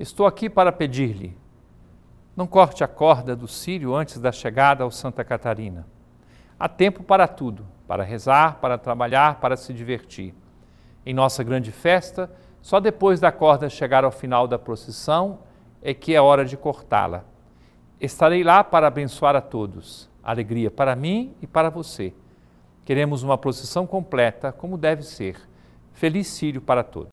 Estou aqui para pedir-lhe: não corte a corda do Sírio antes da chegada ao Santa Catarina. Há tempo para tudo, para rezar, para trabalhar, para se divertir. Em nossa grande festa, só depois da corda chegar ao final da procissão é que é hora de cortá-la. Estarei lá para abençoar a todos. Alegria para mim e para você. Queremos uma procissão completa, como deve ser. Feliz Sírio para todos.